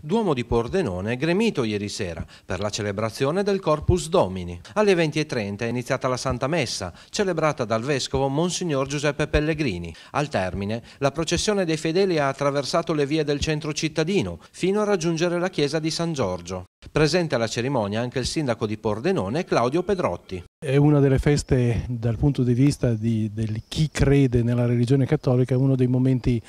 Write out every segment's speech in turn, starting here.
Duomo di Pordenone è gremito ieri sera per la celebrazione del Corpus Domini. Alle 20.30 è iniziata la Santa Messa, celebrata dal Vescovo Monsignor Giuseppe Pellegrini. Al termine, la processione dei fedeli ha attraversato le vie del centro cittadino, fino a raggiungere la chiesa di San Giorgio. Presente alla cerimonia anche il sindaco di Pordenone, Claudio Pedrotti. È una delle feste dal punto di vista di, di chi crede nella religione cattolica, uno dei momenti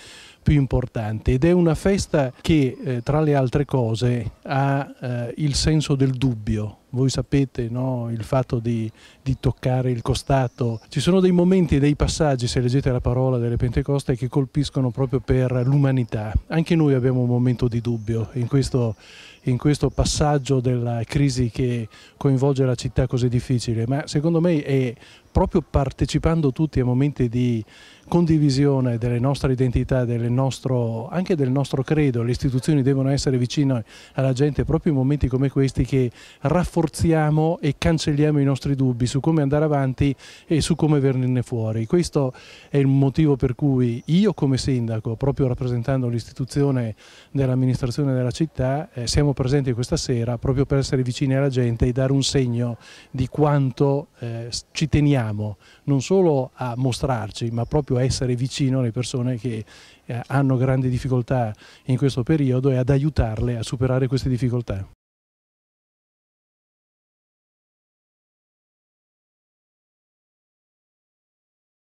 più importanti ed è una festa che eh, tra le altre cose ha eh, il senso del dubbio. Voi sapete no? il fatto di, di, toccare il costato. Ci sono dei momenti dei passaggi, se leggete la parola delle Pentecoste, che colpiscono proprio per l'umanità. Anche noi abbiamo un momento di dubbio in questo, in questo passaggio della crisi che coinvolge la città così difficile, ma secondo me è proprio partecipando tutti a momenti di condivisione delle nostre identità, del nostro, anche del nostro credo, le istituzioni devono essere vicine alla gente proprio in momenti come questi che rafforziamo e cancelliamo i nostri dubbi su come andare avanti e su come venirne fuori. Questo è il motivo per cui io come sindaco, proprio rappresentando l'istituzione dell'amministrazione della città, eh, siamo presenti questa sera proprio per essere vicini alla gente e dare un segno di quanto eh, ci teniamo, non solo a mostrarci ma proprio esempio a essere vicino alle persone che eh, hanno grandi difficoltà in questo periodo e ad aiutarle a superare queste difficoltà.